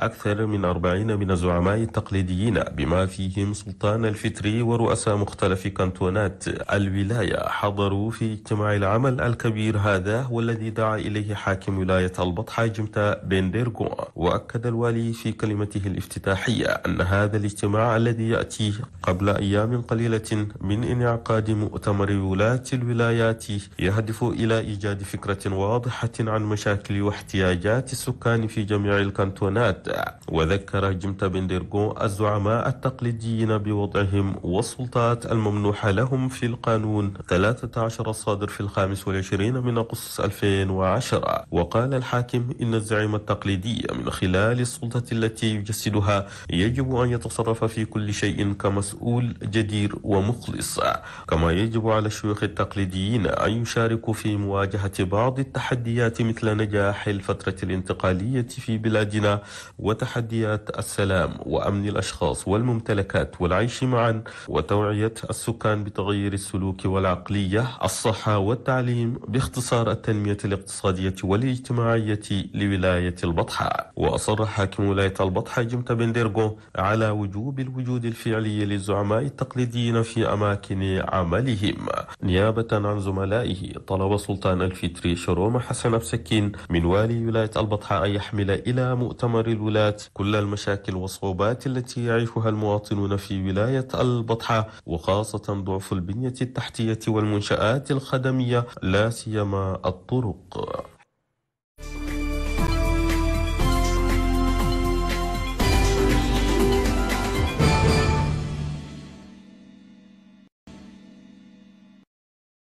أكثر من أربعين من الزعماء التقليديين بما فيهم سلطان الفتري ورؤساء مختلف كانتونات الولاية حضروا في اجتماع العمل الكبير هذا والذي دعا إليه حاكم ولاية البطحة جمتا بندرغو وأكد الوالي في كلمته الافتتاحية أن هذا الاجتماع الذي يأتي قبل أيام قليلة من انعقاد مؤتمر ولاة الولايات يهدف إلى إيجاد فكرة واضحة عن مشاكل واحتياجات السكان في جميع الكانتونات وذكر جمتا بندرغو الزعماء التقليديين بوضعهم والسلطات الممنوحة لهم في القانون 13 الصادر في الخامس والعشرين من أغسطس 2010 وقال الحاكم إن الزعيم التقليدي من خلال السلطة التي يجسدها يجب أن يتصرف في كل شيء كمسؤول جدير ومخلص كما يجب على الشيوخ التقليديين أن يشاركوا في مواجهة بعض التحديات مثل نجاح الفترة الانتقالية في بلادنا وتحديات السلام وأمن الأشخاص والممتلكات والعيش معا وتوعية السكان بتغيير السلوك والعقلية الصحة والتعليم باختصار التنمية الاقتصادية والاجتماعية لولاية البطحاء وأصر حاكم ولاية البطحاء جمت بن ديرغو على وجوب الوجود الفعلي للزعماء التقليديين في أماكن عملهم نيابة عن زملائه طلب سلطان الفيتري شروم حسن بسكين من والي ولاية البطحاء أن يحمل إلى مؤتمر الولاة كل المشاكل والصعوبات التي يعيشها المواطنون في ولاية البطحة وخاصة ضعف البنية التحتية والمنشآت الخدمية لا سيما الطرق